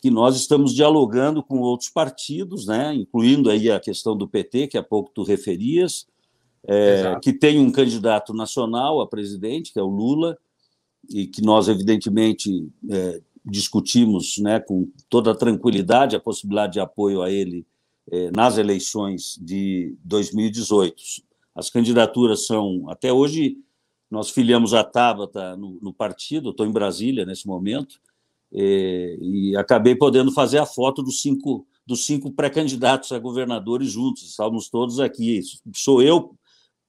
que nós estamos dialogando com outros partidos, né, incluindo aí a questão do PT, que há pouco tu referias, é, que tem um candidato nacional a presidente, que é o Lula, e que nós, evidentemente, é, discutimos né, com toda tranquilidade a possibilidade de apoio a ele é, nas eleições de 2018. As candidaturas são, até hoje, nós filiamos a Tabata no, no partido, estou em Brasília nesse momento, é, e acabei podendo fazer a foto dos cinco, dos cinco pré-candidatos a governadores juntos. Estávamos todos aqui. Sou eu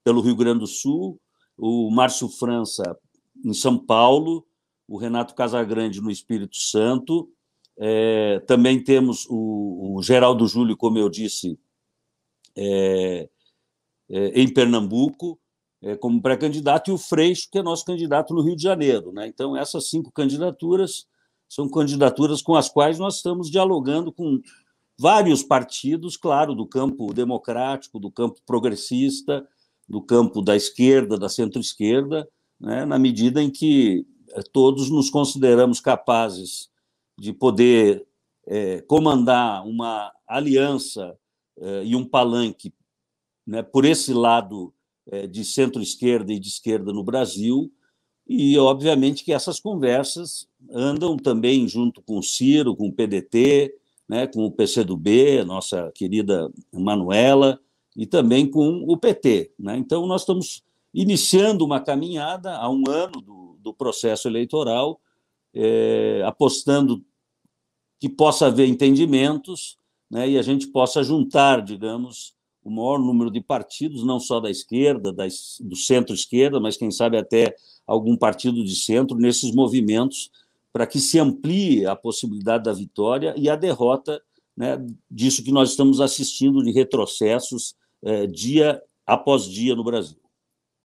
pelo Rio Grande do Sul, o Márcio França em São Paulo, o Renato Casagrande no Espírito Santo. É, também temos o, o, Geraldo Júlio, como eu disse, é, é, em Pernambuco, é, como pré-candidato, e o Freixo, que é nosso candidato no Rio de Janeiro. Né? Então, essas cinco candidaturas são candidaturas com as quais nós estamos dialogando com vários partidos, claro, do campo democrático, do campo progressista, do campo da esquerda, da centro-esquerda, né, na medida em que eh, todos nos consideramos capazes de poder é, comandar uma aliança é, e um palanque né, por esse lado é, de centro-esquerda e de esquerda no Brasil, e, obviamente, que essas conversas andam também junto com o Ciro, com o PDT, né, com o PCdoB, nossa querida Manuela, e também com o PT. Né? Então, nós estamos iniciando uma caminhada há um ano do, do processo eleitoral, é, apostando que possa haver entendimentos né, e a gente possa juntar, digamos, o maior número de partidos, não só da esquerda, das do centro-esquerda, mas quem sabe até algum partido de centro, nesses movimentos, para que se amplie a possibilidade da vitória e a derrota né, disso que nós estamos assistindo de retrocessos eh, dia após dia no Brasil.